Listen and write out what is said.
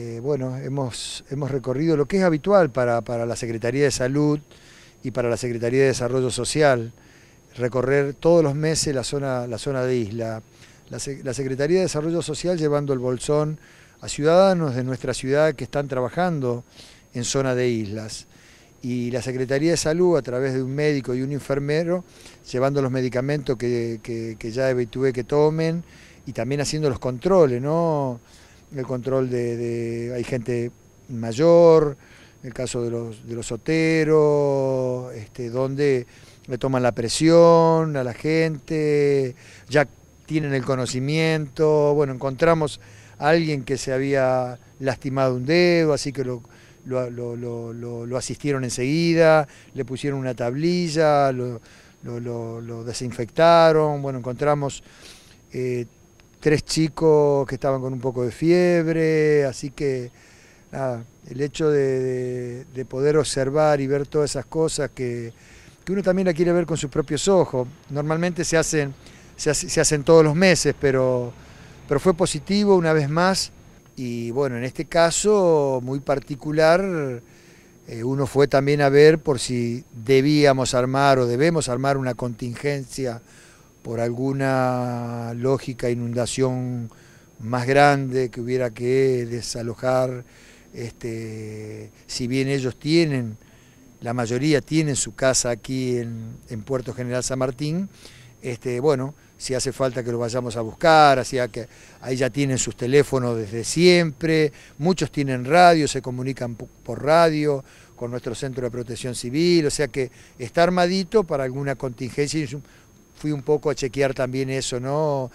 Eh, bueno, hemos, recorrido lo que es habitual para, la Secretaría de Salud y para la Secretaría de Desarrollo Social, recorrer todos los meses la zona, la zona de isla. La, Secretaría de Desarrollo Social llevando el bolsón a ciudadanos de nuestra ciudad que están trabajando en zona de islas. Y la Secretaría de Salud, a través de un médico y un enfermero, llevando los medicamentos que, ya habitué que tomen y también haciendo los controles, ¿no? el control de, hay gente mayor, el caso de los, de los soteros, este, donde le toman la presión a la gente, ya tienen el conocimiento, bueno, encontramos a alguien que se había lastimado un dedo, así que lo, lo, asistieron enseguida, le pusieron una tablilla, lo, desinfectaron, bueno, encontramos... Eh, tres chicos que estaban con un poco de fiebre, así que el hecho de, poder observar y ver todas esas cosas que, uno también la quiere ver con sus propios ojos. Normalmente se hacen, se, hacen todos los meses, pero, pero fue positivo una vez más. Y bueno, en este caso muy particular, eh, uno fue también a ver por si debíamos armar o debemos armar una contingencia por alguna lógica inundación más grande que hubiera que desalojar, este, si bien ellos tienen, la mayoría tienen su casa aquí en, Puerto General San Martín, este, bueno, si hace falta que lo vayamos a buscar, así que ahí ya tienen sus teléfonos desde siempre, muchos tienen radio, se comunican por radio con nuestro centro de protección civil, o sea que está armadito para alguna contingencia fui un poco a chequear también eso, ¿no?